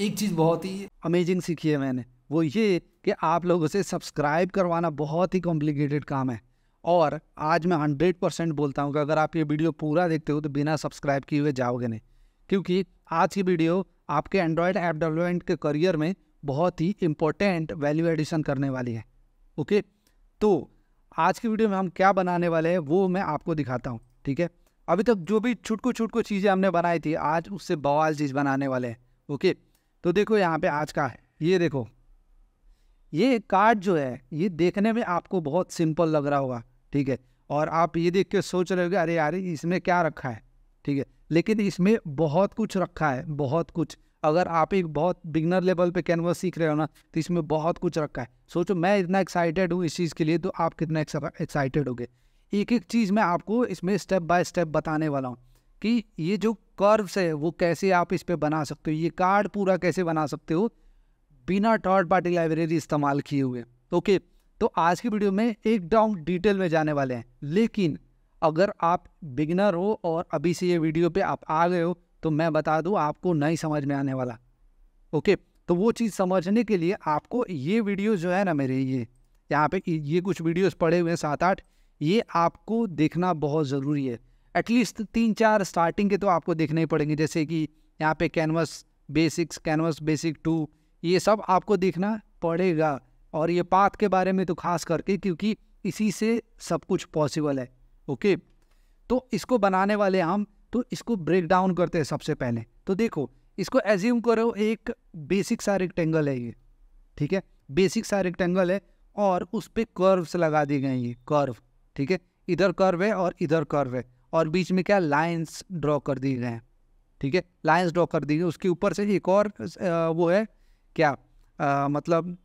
एक चीज़ बहुत ही अमेजिंग सीखी है मैंने वो ये कि आप लोगों से सब्सक्राइब करवाना बहुत ही कॉम्प्लिकेटेड काम है और आज मैं हंड्रेड परसेंट बोलता हूँ कि अगर आप ये वीडियो पूरा देखते हो तो बिना सब्सक्राइब किए हुए जाओगे नहीं क्योंकि आज की वीडियो आपके एंड्रॉयड ऐप डेवलपमेंट के करियर में बहुत ही इम्पोर्टेंट वैल्यू एडिशन करने वाली है ओके तो आज की वीडियो में हम क्या बनाने वाले हैं वो मैं आपको दिखाता हूँ ठीक है अभी तक जो भी छुटको छुटको चीज़ें हमने बनाई थी आज उससे बवाल चीज़ बनाने वाले हैं ओके तो देखो यहाँ पे आज का है ये देखो ये कार्ड जो है ये देखने में आपको बहुत सिंपल लग रहा होगा ठीक है और आप ये देख के सोच रहे होगे अरे यार इसमें क्या रखा है ठीक है लेकिन इसमें बहुत कुछ रखा है बहुत कुछ अगर आप एक बहुत बिगनर लेवल पे कैनवस सीख रहे हो ना तो इसमें बहुत कुछ रखा है सोचो मैं इतना एक्साइटेड हूँ इस चीज़ के लिए तो आप कितना एक्साइटेड होगे एक एक चीज़ मैं आपको इसमें स्टेप बाय स्टेप बताने वाला हूँ कि ये जो कर्व्स है वो कैसे आप इस पर बना सकते हो ये कार्ड पूरा कैसे बना सकते हो बिना थर्ड पार्टी लाइब्रेरी इस्तेमाल किए हुए ओके तो आज की वीडियो में एक डाउन डिटेल में जाने वाले हैं लेकिन अगर आप बिगनर हो और अभी से ये वीडियो पे आप आ गए हो तो मैं बता दूँ आपको नहीं समझ में आने वाला ओके तो वो चीज़ समझने के लिए आपको ये वीडियो जो है ना मेरे ये यहाँ पे ये कुछ वीडियोस पड़े हुए हैं सात आठ ये आपको देखना बहुत ज़रूरी है एटलीस्ट तीन चार स्टार्टिंग के तो आपको देखने ही पड़ेंगे जैसे कि यहाँ पे canvas basics canvas basic two ये सब आपको देखना पड़ेगा और ये पाथ के बारे में तो खास करके क्योंकि इसी से सब कुछ पॉसिबल है ओके तो इसको बनाने वाले हम तो इसको ब्रेक डाउन करते हैं सबसे पहले तो देखो इसको एज्यूम करो एक बेसिक सा रेक्टेंगल है ये ठीक है बेसिक सा रेक्टेंगल है और उस पर कर्व्स लगा दिए गए ये कर्व ठीक है इधर कर्व है और इधर कर्व है और बीच में क्या लाइन्स ड्रॉ कर दिए गए हैं ठीक है लाइन्स ड्रॉ कर दी गए उसके ऊपर से एक और वो है क्या आ, मतलब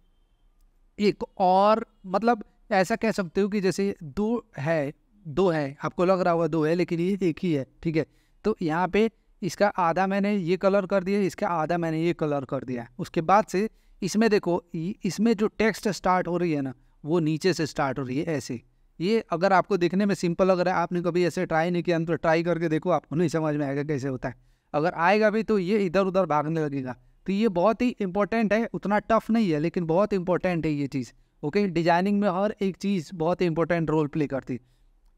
एक और मतलब ऐसा कह सकते हो कि जैसे दो है दो है आपको लग रहा होगा दो है लेकिन ये एक ही है ठीक है तो यहाँ पे इसका आधा मैंने ये कलर कर दिया इसका आधा मैंने ये कलर कर दिया उसके बाद से इसमें देखो इसमें जो टेक्स्ट स्टार्ट हो रही है ना वो नीचे से स्टार्ट हो रही है ऐसे ये अगर आपको देखने में सिंपल लग रहा है आपने कभी ऐसे ट्राई नहीं किया तो ट्राई करके देखो आपको नहीं समझ में आएगा कैसे होता है अगर आएगा भी तो ये इधर उधर भागने लगेगा तो ये बहुत ही इंपॉर्टेंट है उतना टफ नहीं है लेकिन बहुत इंपॉर्टेंट है ये चीज़ ओके डिजाइनिंग में हर एक चीज़ बहुत इंपॉर्टेंट रोल प्ले करती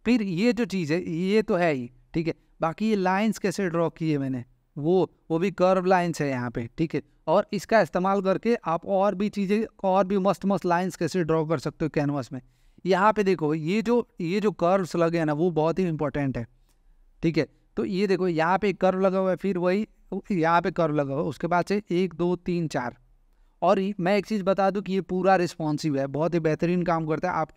फिर ये जो चीज़ है ये तो है ही ठीक है बाकी ये लाइन्स कैसे ड्रॉ किए मैंने वो वो भी कर्व लाइन्स है यहाँ पे ठीक है और इसका इस्तेमाल करके आप और भी चीज़ें और भी मस्त मस्त लाइन्स कैसे ड्रॉ कर सकते हो कैनवास में यहाँ पे देखो ये जो ये जो कर्व्स लगे हैं ना वो बहुत ही इंपॉर्टेंट है ठीक है तो ये देखो यहाँ पे कर्व लगा हुआ है फिर वही यहाँ पे कर्व लगा हुआ है उसके बाद से एक दो तीन चार और ही मैं एक चीज़ बता दूँ कि ये पूरा रिस्पॉन्सिव है बहुत ही बेहतरीन काम करता है आप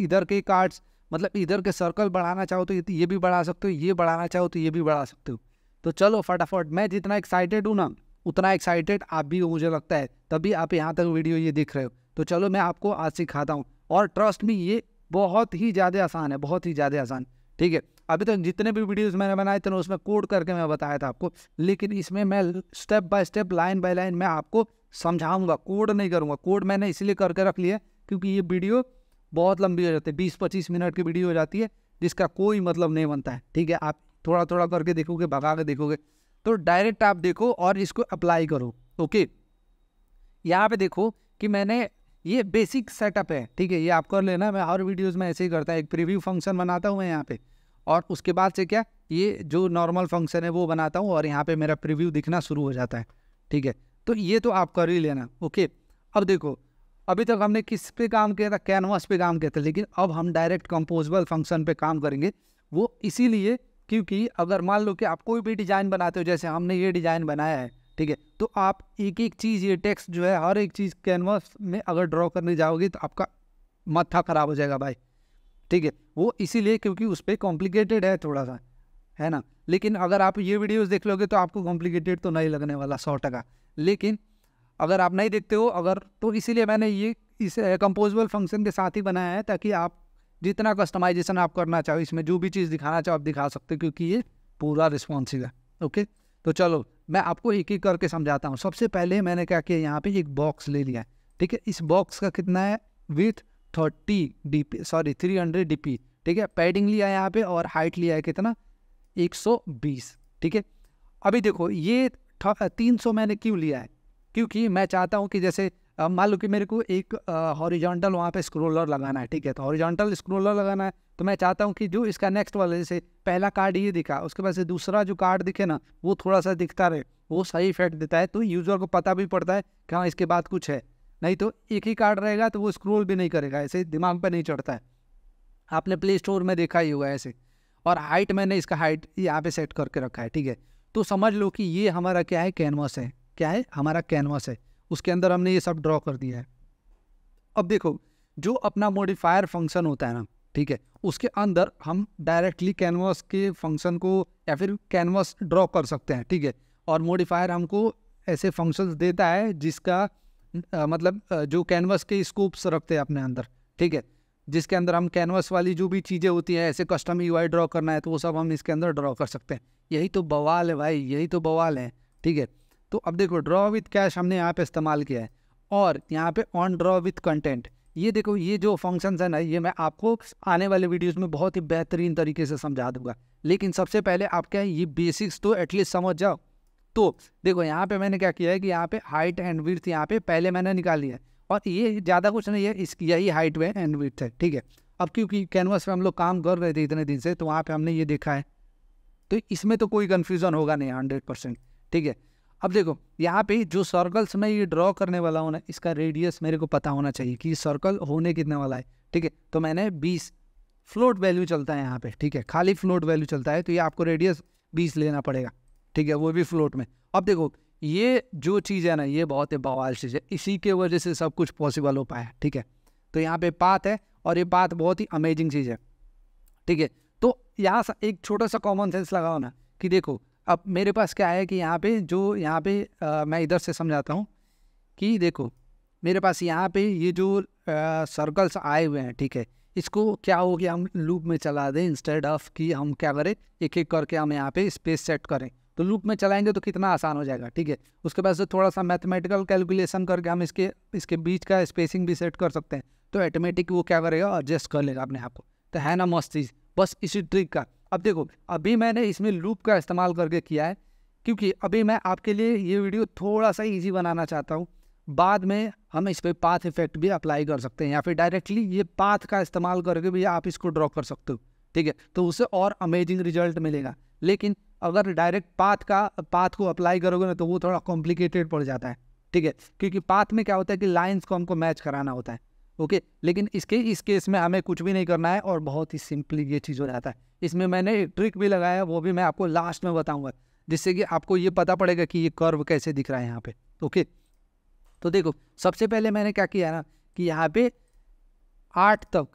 इधर के कार्ड्स मतलब इधर के सर्कल बढ़ाना चाहो तो ये भी बढ़ा सकते हो ये बढ़ाना चाहो तो ये भी बढ़ा सकते हो तो चलो फटाफट मैं जितना एक्साइटेड हूँ ना उतना एक्साइटेड आप भी हो मुझे लगता है तभी आप यहाँ तक वीडियो ये देख रहे हो तो चलो मैं आपको आज सिखाता हूँ और ट्रस्ट में ये बहुत ही ज़्यादा आसान है बहुत ही ज़्यादा आसान ठीक है अभी तक तो जितने भी वीडियोस मैंने बनाए थे ना उसमें कोड करके मैं बताया था आपको लेकिन इसमें मैं step by step line by line मैं आपको समझाऊंगा कोड नहीं करूंगा कोड मैंने इसलिए करके रख लिया क्योंकि ये वीडियो बहुत लंबी हो जाती है बीस पच्चीस मिनट की वीडियो हो जाती है जिसका कोई मतलब नहीं बनता है ठीक है आप थोड़ा थोड़ा करके देखोगे भगा के देखोगे तो डायरेक्ट आप देखो और इसको अप्लाई करो ओके यहाँ पर देखो कि मैंने ये बेसिक सेटअप है ठीक है ये आप कर लेना मैं और वीडियोज़ में ऐसे ही करता हूँ एक प्रीव्यू फंक्शन बनाता हूँ मैं यहाँ पे और उसके बाद से क्या ये जो नॉर्मल फंक्शन है वो बनाता हूँ और यहाँ पे मेरा प्रीव्यू दिखना शुरू हो जाता है ठीक है तो ये तो आप कर ही लेना ओके अब देखो अभी तक हमने किस पे काम किया था कैनवास पे काम किया था लेकिन अब हम डायरेक्ट कंपोजेबल फंक्शन पे काम करेंगे वो इसीलिए क्योंकि अगर मान लो कि आप कोई भी डिज़ाइन बनाते हो जैसे हमने ये डिज़ाइन बनाया है ठीक है तो आप एक एक चीज़ ये टेक्स्ट जो है हर एक चीज़ कैनवास में अगर ड्रॉ करने जाओगे तो आपका माथा ख़राब हो जाएगा भाई ठीक है वो इसीलिए क्योंकि उस पर कॉम्प्लिकेटेड है थोड़ा सा है ना लेकिन अगर आप ये वीडियोस देख लोगे तो आपको कॉम्प्लिकेटेड तो नहीं लगने वाला सौ टका लेकिन अगर आप नहीं देखते हो अगर तो इसीलिए मैंने ये इस कंपोजेबल फंक्शन के साथ ही बनाया है ताकि आप जितना कस्टमाइजेशन आप करना चाहो इसमें जो भी चीज़ दिखाना चाहो आप दिखा सकते हो क्योंकि ये पूरा रिस्पॉन्सिव है ओके तो चलो मैं आपको एक एक करके समझाता हूँ सबसे पहले मैंने क्या किया यहाँ पे एक बॉक्स ले लिया है ठीक है इस बॉक्स का कितना है with thirty D P sorry three hundred D P ठीक है पैडिंग लिया है यहाँ पे और हाइट लिया है कितना एक सौ बीस ठीक है अभी देखो ये तीन सौ मैंने क्यों लिया है क्योंकि मैं चाहता हूँ कि जैसे अब मान लो कि मेरे को एक हॉरिजॉन्टल वहाँ पे स्क्रोलर लगाना है ठीक है तो हॉरिजॉन्टल स्क्रोलर लगाना है तो मैं चाहता हूँ कि जो इसका नेक्स्ट वाला जैसे पहला कार्ड ये दिखा उसके बाद से दूसरा जो कार्ड दिखे ना वो थोड़ा सा दिखता रहे वो सही इफेक्ट देता है तो यूज़र को पता भी पड़ता है कि हाँ इसके बाद कुछ है नहीं तो एक ही कार्ड रहेगा तो वो स्क्रोल भी नहीं करेगा ऐसे दिमाग पर नहीं चढ़ता है आपने प्ले स्टोर में देखा ही होगा ऐसे और हाइट मैंने इसका हाइट यहाँ पे सेट करके रखा है ठीक है तो समझ लो कि ये हमारा क्या है कैनवास है क्या है हमारा कैनवास है उसके अंदर हमने ये सब ड्रॉ कर दिया है अब देखो जो अपना मोडिफायर फंक्शन होता है ना ठीक है उसके अंदर हम डायरेक्टली कैनवास के फंक्शन को या फिर कैनवास ड्रॉ कर सकते हैं ठीक है और मोडिफायर हमको ऐसे फंक्शंस देता है जिसका आ, मतलब जो कैनवास के स्कोप्स रखते हैं अपने अंदर ठीक है जिसके अंदर हम कैनवास वाली जो भी चीज़ें होती हैं ऐसे कस्टम आई ड्रॉ करना है तो वो सब हम इसके अंदर ड्रॉ कर सकते हैं यही तो बवाल है भाई यही तो बवाल है ठीक है तो अब देखो ड्रॉ विथ कैश हमने यहाँ पे इस्तेमाल किया है और यहाँ पे ऑन ड्रॉ विथ कंटेंट ये देखो ये जो फंक्शन है ना ये मैं आपको आने वाले वीडियोस में बहुत ही बेहतरीन तरीके से समझा दूंगा लेकिन सबसे पहले आप क्या है ये बेसिक्स तो एटलीस्ट समझ जाओ तो देखो यहाँ पे मैंने क्या किया है कि यहाँ पे हाइट एंड विथ यहाँ पे पहले मैंने निकाल लिया और ये ज़्यादा कुछ नहीं है इसकी यही हाइट में एंड विथ है ठीक है अब क्योंकि कैनवास पर हम लोग काम कर रहे थे इतने दिन से तो वहाँ पर हमने ये देखा है तो इसमें तो कोई कन्फ्यूज़न होगा नहीं हंड्रेड परसेंट ठीक है अब देखो यहाँ पे जो सर्कल्स मैं ये ड्रॉ करने वाला हूँ ना इसका रेडियस मेरे को पता होना चाहिए कि सर्कल होने कितने वाला है ठीक है तो मैंने बीस फ्लोट वैल्यू चलता है यहाँ पे ठीक है खाली फ्लोट वैल्यू चलता है तो ये आपको रेडियस बीस लेना पड़ेगा ठीक है वो भी फ्लोट में अब देखो ये जो चीज़ है ना ये बहुत ही बवाल चीज़ है इसी के वजह से सब कुछ पॉसिबल हो पाया ठीक है तो यहाँ पे पात है और ये पात बहुत ही अमेजिंग चीज़ है ठीक है तो यहाँ एक छोटा सा कॉमन सेंस लगाओ ना कि देखो अब मेरे पास क्या है कि यहाँ पे जो यहाँ पे आ, मैं इधर से समझाता हूँ कि देखो मेरे पास यहाँ पे ये जो सर्कल्स आए हुए हैं ठीक है इसको क्या हो गया हम लूप में चला दें इंस्टेड ऑफ कि हम क्या करें एक एक करके हम यहाँ पे स्पेस सेट करें तो लूप में चलाएंगे तो कितना आसान हो जाएगा ठीक है उसके बाद से थोड़ा सा मैथमेटिकल कैलकुलेशन करके हम इसके इसके बीच का स्पेसिंग भी सेट कर सकते हैं तो ऑटोमेटिक वो क्या करेगा एडजस्ट कर लेगा अपने आप को तो है ना मस्त चीज़ बस इसी ट्रिक का अब देखो अभी मैंने इसमें लूप का इस्तेमाल करके किया है क्योंकि अभी मैं आपके लिए ये वीडियो थोड़ा सा इजी बनाना चाहता हूँ बाद में हम इस पर पाथ इफेक्ट भी अप्लाई कर सकते हैं या फिर डायरेक्टली ये पाथ का इस्तेमाल करके भी आप इसको ड्रॉ कर सकते हो ठीक है तो उससे और अमेजिंग रिजल्ट मिलेगा लेकिन अगर डायरेक्ट पाथ का पाथ को अप्लाई करोगे ना तो वो थोड़ा कॉम्प्लिकेटेड पड़ जाता है ठीक है क्योंकि पाथ में क्या होता है कि लाइन्स को हमको मैच कराना होता है ओके लेकिन इसके इस केस में हमें कुछ भी नहीं करना है और बहुत ही सिंपली ये चीज़ हो जाता है इसमें मैंने ट्रिक भी लगाया वो भी मैं आपको लास्ट में बताऊँगा जिससे कि आपको ये पता पड़ेगा कि ये कर्व कैसे दिख रहा है यहाँ पे ओके तो देखो सबसे पहले मैंने क्या किया ना कि यहाँ पे आठ तक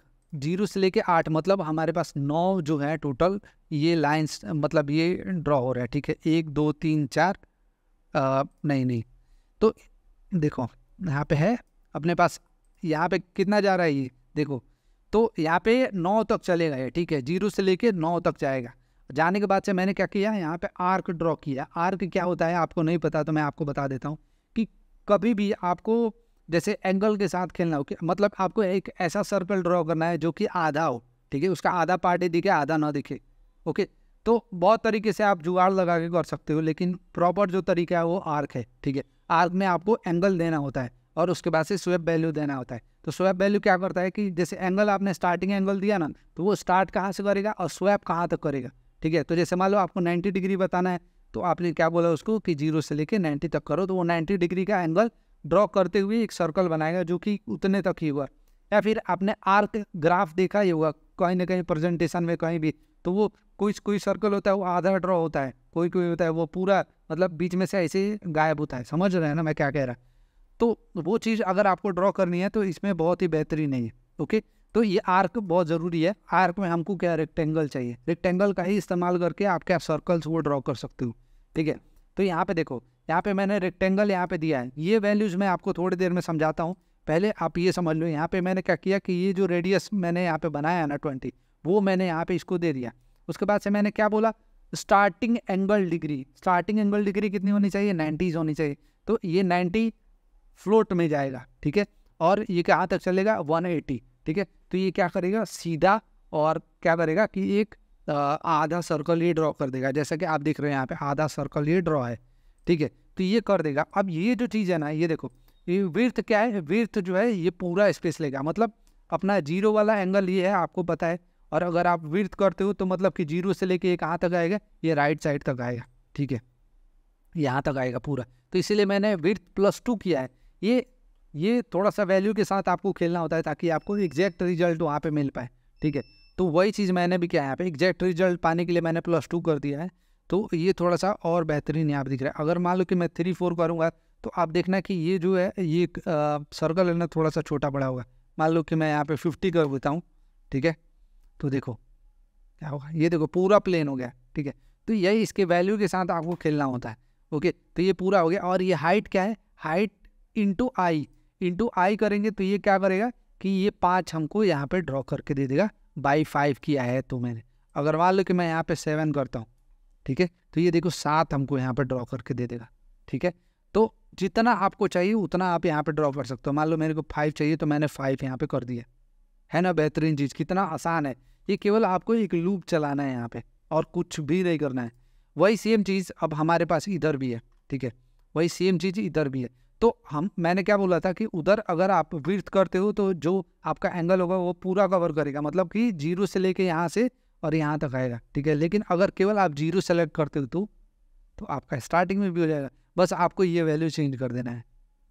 जीरो से लेके आठ मतलब हमारे पास नौ जो है टोटल ये लाइंस मतलब ये ड्रॉ हो रहा है ठीक है एक दो तीन चार आ, नहीं नहीं तो देखो यहाँ पे है अपने पास यहाँ पे कितना जा रहा है ये देखो तो यहाँ पे नौ तक चलेगा ये ठीक है जीरो से लेके नौ तक जाएगा जाने के बाद से मैंने क्या किया यहाँ पे आर्क ड्रॉ किया आर्क क्या होता है आपको नहीं पता तो मैं आपको बता देता हूँ कि कभी भी आपको जैसे एंगल के साथ खेलना हो कि मतलब आपको एक ऐसा सर्कल ड्रॉ करना है जो कि आधा हो ठीक है उसका आधा पार्ट ही दिखे आधा ना दिखे ओके तो बहुत तरीके से आप जुगाड़ लगा के कर सकते हो लेकिन प्रॉपर जो तरीका है वो आर्क है ठीक है आर्क में आपको एंगल देना होता है और उसके बाद से स्वेप वैल्यू देना होता है तो स्वेप वैल्यू क्या करता है कि जैसे एंगल आपने स्टार्टिंग एंगल दिया ना तो वो स्टार्ट कहाँ से करेगा और स्वेप कहाँ तक करेगा ठीक है तो जैसे मान लो आपको 90 डिग्री बताना है तो आपने क्या बोला उसको कि जीरो से लेके 90 तक करो तो वो 90 डिग्री का एंगल ड्रॉ करते हुए एक सर्कल बनाएगा जो कि उतने तक ही हुआ या फिर आपने आर्क ग्राफ देखा ही होगा कहीं ना कहीं प्रेजेंटेशन में कहीं भी तो वो कोई कोई सर्कल होता है वो आधा ड्रॉ होता है कोई कोई होता है वो पूरा मतलब बीच में से ऐसे गायब होता है समझ रहे हैं ना मैं क्या कह रहा तो वो चीज़ अगर आपको ड्रॉ करनी है तो इसमें बहुत ही बेहतरीन है ओके तो ये आर्क बहुत ज़रूरी है आर्क में हमको क्या रेक्टेंगल चाहिए रेक्टेंगल का ही इस्तेमाल करके आपके आप सर्कल्स वो ड्रॉ कर सकते हो ठीक है तो यहाँ पे देखो यहाँ पे मैंने रेक्टेंगल यहाँ पे दिया है ये वैल्यूज़ मैं आपको थोड़ी देर में समझाता हूँ पहले आप ये समझ लो यहाँ पे मैंने क्या किया कि ये जो रेडियस मैंने यहाँ पे बनाया है ना ट्वेंटी वो मैंने यहाँ पे इसको दे दिया उसके बाद से मैंने क्या बोला starting angle degree starting angle degree कितनी होनी चाहिए नाइन्टीज़ होनी चाहिए तो ये नाइन्टी फ्लोट में जाएगा ठीक है और ये कहाँ तक चलेगा 180 ठीक है तो ये क्या करेगा सीधा और क्या करेगा कि एक आधा सर्कल ये ड्रॉ कर देगा जैसा कि आप देख रहे हैं यहाँ पे आधा सर्कल ये ड्रॉ है ठीक है तो ये कर देगा अब ये जो चीज़ है ना ये देखो ये वर्थ क्या है वृत्त जो है ये पूरा स्पेस लेगा मतलब अपना जीरो वाला एंगल ये है आपको पता है और अगर आप वर्थ करते हो तो मतलब कि जीरो से लेके एक कहाँ तक आएगा ये राइट साइड तक आएगा ठीक है यहाँ तक आएगा पूरा तो इसीलिए मैंने वर्थ प्लस टू किया है ये ये थोड़ा सा वैल्यू के साथ आपको खेलना होता है ताकि आपको एग्जैक्ट रिजल्ट वहाँ पे मिल पाए ठीक है तो वही चीज़ मैंने भी किया है यहाँ पे एग्जैक्ट रिजल्ट पाने के लिए मैंने प्लस टू कर दिया है तो ये थोड़ा सा और बेहतरीन यहाँ दिख रहा है अगर मान लो कि मैं थ्री फोर करूँगा तो आप देखना कि ये जो है ये सर्कल है ना थोड़ा सा छोटा बड़ा होगा मान लो कि मैं यहाँ पर फिफ्टी कर देता हूँ ठीक है तो देखो क्या होगा ये देखो पूरा प्लेन हो गया ठीक है तो यही इसके वैल्यू के साथ आपको खेलना होता है ओके तो ये पूरा हो गया और ये हाइट क्या है height into I into I करेंगे तो ये क्या करेगा कि ये पाँच हमको यहाँ पे ड्रॉ करके दे देगा बाई फाइव किया है तो मैंने अगर मान लो कि मैं यहाँ पे सेवन करता हूँ ठीक है तो ये देखो सात हमको यहाँ पे ड्रॉ करके दे देगा ठीक है तो जितना आपको चाहिए उतना आप यहाँ पे ड्रॉ कर सकते हो मान लो मेरे को फाइव चाहिए तो मैंने फाइव यहाँ पर कर दिया है ना बेहतरीन चीज़ कितना आसान है ये केवल आपको एक लूप चलाना है यहाँ पर और कुछ भी नहीं करना है वही सेम चीज़ अब हमारे पास इधर भी है ठीक है वही सेम चीज़ इधर भी है तो हम मैंने क्या बोला था कि उधर अगर आप वृत्त करते हो तो जो आपका एंगल होगा वो पूरा कवर करेगा मतलब कि जीरो से लेके यहाँ से और यहाँ तक आएगा ठीक है लेकिन अगर केवल आप जीरो सेलेक्ट करते हो तो तो आपका स्टार्टिंग में भी हो जाएगा बस आपको ये वैल्यू चेंज कर देना है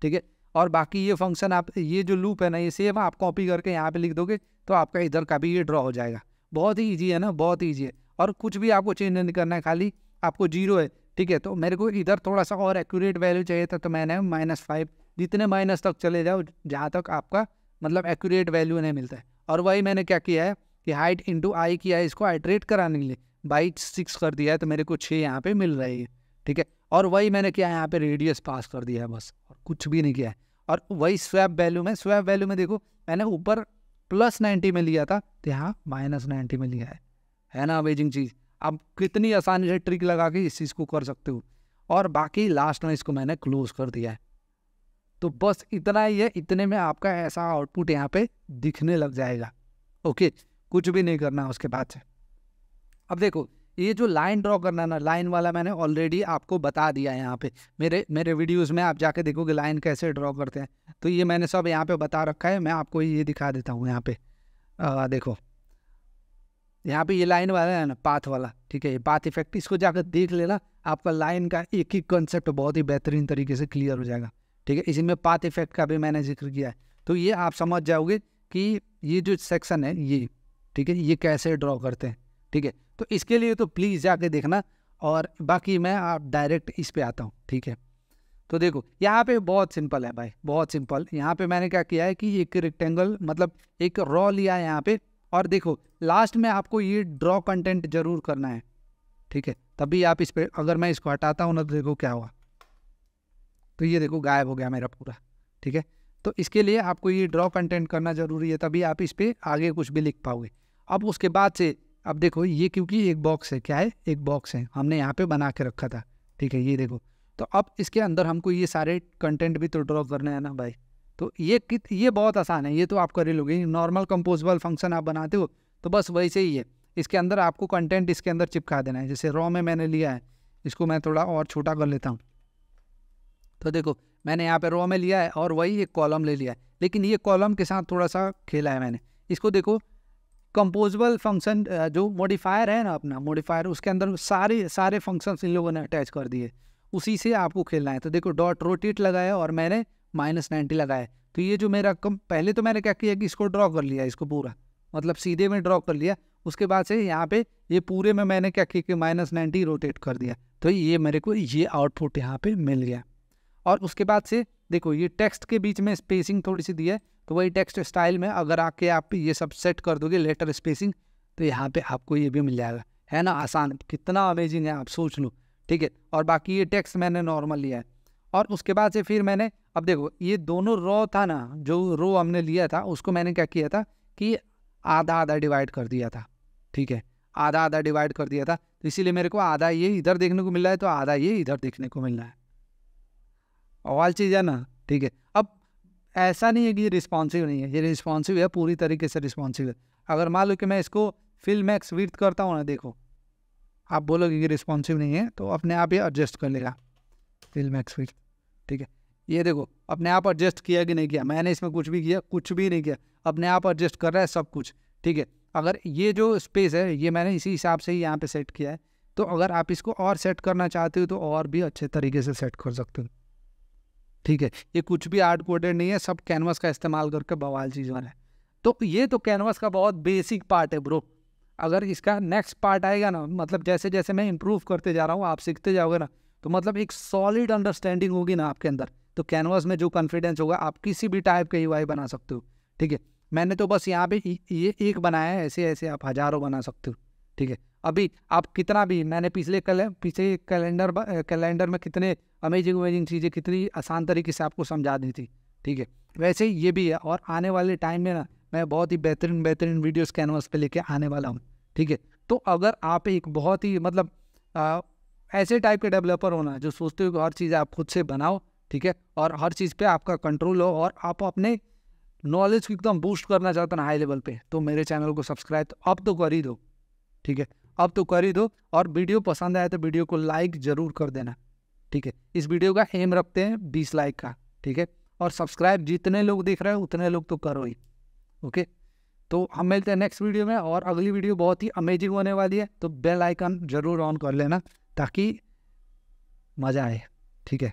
ठीक है और बाकी ये फंक्शन आप ये जो लूप है ना ये सेम आप कॉपी करके यहाँ पे लिख दोगे तो आपका इधर का भी ये ड्रॉ हो जाएगा बहुत ही ईजी है ना बहुत ईजी है और कुछ भी आपको चेंज नहीं करना है खाली आपको जीरो है ठीक है तो मेरे को इधर थोड़ा सा और एक्यूरेट वैल्यू चाहिए था तो मैंने माइनस फाइव जितने माइनस तक चले जाओ जहाँ तक आपका मतलब एक्यूरेट वैल्यू नहीं मिलता है और वही मैंने क्या किया है कि हाइट इंटू आई किया है इसको हाइड्रेट कराने के लिए बाई सिक्स कर दिया है तो मेरे को छः यहाँ पर मिल रही है ठीक है और वही मैंने किया है यहाँ पर रेडियस पास कर दिया है बस और कुछ भी नहीं किया है और वही स्वैप वैल्यू में स्वैप वैल्यू में देखो मैंने ऊपर प्लस नाइन्टी में लिया था तो यहाँ माइनस नाइन्टी में लिया है है ना अमेजिंग चीज़ आप कितनी आसानी से ट्रिक लगा के इस चीज़ को कर सकते हो और बाकी लास्ट में इसको मैंने क्लोज कर दिया है तो बस इतना ही है इतने में आपका ऐसा आउटपुट यहाँ पे दिखने लग जाएगा ओके कुछ भी नहीं करना उसके बाद से अब देखो ये जो लाइन ड्रॉ करना ना लाइन वाला मैंने ऑलरेडी आपको बता दिया है यहाँ पे मेरे मेरे वीडियोस में आप जाके देखोगे लाइन कैसे ड्रॉ करते हैं तो ये मैंने सब यहाँ पे बता रखा है मैं आपको ये दिखा देता हूँ यहाँ पे आ, देखो यहाँ पे ये लाइन वाला है ना पाथ वाला ठीक है ये पाथ इफेक्ट इसको जाकर देख लेना आपका लाइन का एक ही कॉन्सेप्ट बहुत ही बेहतरीन तरीके से क्लियर हो जाएगा ठीक है इसी में पाथ इफेक्ट का भी मैंने जिक्र किया है तो ये आप समझ जाओगे कि ये जो सेक्शन है ये ठीक है ये कैसे ड्रॉ करते हैं ठीक है तो इसके लिए तो प्लीज़ जाके देखना और बाकी मैं आप डायरेक्ट इस पर आता हूँ ठीक है तो देखो यहाँ पे बहुत सिंपल है भाई बहुत सिंपल यहाँ पे मैंने क्या किया है कि एक रेक्टेंगल मतलब एक रॉ लिया है यहाँ पे और देखो लास्ट में आपको ये ड्रॉ कंटेंट जरूर करना है ठीक है तभी आप इस पर अगर मैं इसको हटाता हूँ ना तो देखो क्या हुआ तो ये देखो गायब हो गया मेरा पूरा ठीक है तो इसके लिए आपको ये ड्रॉ कंटेंट करना ज़रूरी है तभी आप इस पर आगे कुछ भी लिख पाओगे अब उसके बाद से अब देखो ये क्योंकि एक बॉक्स है क्या है एक बॉक्स है हमने यहाँ पे बना के रखा था ठीक है ये देखो तो अब इसके अंदर हमको ये सारे कंटेंट भी तो ड्रॉ करने हैं ना भाई तो ये कित ये बहुत आसान है ये तो आप कर ही लोगे नॉर्मल कंपोजेबल फंक्शन आप बनाते हो तो बस वैसे ही है इसके अंदर आपको कंटेंट इसके अंदर चिपका देना है जैसे रॉ में मैंने लिया है इसको मैं थोड़ा और छोटा कर लेता हूँ तो देखो मैंने यहाँ पे रॉ में लिया है और वही एक कॉलम ले लिया है लेकिन ये कॉलम के साथ थोड़ा सा खेला है मैंने इसको देखो कंपोजेबल फंक्शन जो मॉडिफायर है ना अपना मॉडिफायर उसके अंदर सारे सारे फंक्शन इन लोगों ने अटैच कर दिए उसी से आपको खेलना है तो देखो डॉट रोटेट लगाया और मैंने माइनस नाइन्टी लगाए तो ये जो मेरा कम पहले तो मैंने क्या किया कि इसको ड्रॉ कर लिया इसको पूरा मतलब सीधे में ड्रॉ कर लिया उसके बाद से यहाँ पे ये पूरे में मैंने क्या किया कि माइनस नाइन्टी रोटेट कर दिया तो ये मेरे को ये आउटपुट यहाँ पे मिल गया और उसके बाद से देखो ये टेक्स्ट के बीच में स्पेसिंग थोड़ी सी दी है तो वही टेक्स्ट स्टाइल में अगर आके आप ये सब सेट कर दोगे लेटर स्पेसिंग तो यहाँ पर आपको ये भी मिल जाएगा है ना आसान कितना अमेजिंग है आप सोच लो ठीक है और बाकी ये टेक्स्ट मैंने नॉर्मल लिया है और उसके बाद से फिर मैंने अब देखो ये दोनों रो था ना जो रो हमने लिया था उसको मैंने क्या किया था कि आधा आधा डिवाइड कर दिया था ठीक है आधा आधा डिवाइड कर दिया था तो इसीलिए मेरे को आधा ये इधर देखने को मिल रहा है तो आधा ये इधर देखने को मिल रहा है ऑल चीज़ है ना ठीक है अब ऐसा नहीं है कि ये रिस्पॉन्सिव नहीं है ये रिस्पॉन्सिव है पूरी तरीके से रिस्पॉन्सिव है अगर मान लो कि मैं इसको फिल मैक्स विथ करता हूँ ना देखो आप बोलोगे कि रिस्पॉन्सिव नहीं है तो अपने आप ही एडजस्ट कर लेगा फिल मैक्स विथ ठीक है ये देखो अपने आप एडजस्ट किया कि नहीं किया मैंने इसमें कुछ भी किया कुछ भी नहीं किया अपने आप एडजस्ट कर रहा है सब कुछ ठीक है अगर ये जो स्पेस है ये मैंने इसी हिसाब से ही यहाँ पे सेट किया है तो अगर आप इसको और सेट करना चाहते हो तो और भी अच्छे तरीके से सेट कर सकते हो ठीक है ये कुछ भी आर्ट कोडेड नहीं है सब कैनवास का इस्तेमाल करके बवाल चीज़ वाला है तो ये तो कैनवास का बहुत बेसिक पार्ट है ब्रो अगर इसका नेक्स्ट पार्ट आएगा ना मतलब जैसे जैसे मैं इम्प्रूव करते जा रहा हूँ आप सीखते जाओगे ना तो मतलब एक सॉलिड अंडरस्टैंडिंग होगी ना आपके अंदर तो कैनवास में जो कॉन्फिडेंस होगा आप किसी भी टाइप के यू बना सकते हो ठीक है मैंने तो बस यहाँ पे ये एक बनाया है ऐसे ऐसे आप हज़ारों बना सकते हो ठीक है अभी आप कितना भी मैंने पिछले कल पिछले कैलेंडर कैलेंडर में कितने अमेजिंग अमेजिंग चीज़ें कितनी आसान तरीके से आपको समझा दी थी ठीक है वैसे ही ये भी है और आने वाले टाइम में ना मैं बहुत ही बेहतरीन बेहतरीन वीडियोस कैनवास पे लेके आने वाला हूँ ठीक है तो अगर आप एक बहुत ही मतलब आ, ऐसे टाइप के डेवलपर होना जो सोचते हो कि हर चीज़ आप खुद से बनाओ ठीक है और हर चीज़ पे आपका कंट्रोल हो और आप अपने नॉलेज को एकदम बूस्ट करना चाहते हैं हाई लेवल पे तो मेरे चैनल को सब्सक्राइब तो अब तो कर ही दो ठीक है अब तो कर ही दो और वीडियो पसंद आए तो वीडियो को लाइक ज़रूर कर देना ठीक है इस वीडियो का एम रखते हैं बीस लाइक का ठीक है और सब्सक्राइब जितने लोग देख रहे हैं उतने लोग तो करो ही ओके तो हम मिलते हैं नेक्स्ट वीडियो में और अगली वीडियो बहुत ही अमेजिंग होने वाली है तो बेल आइकन ज़रूर ऑन कर लेना ताकि मज़ा आए ठीक है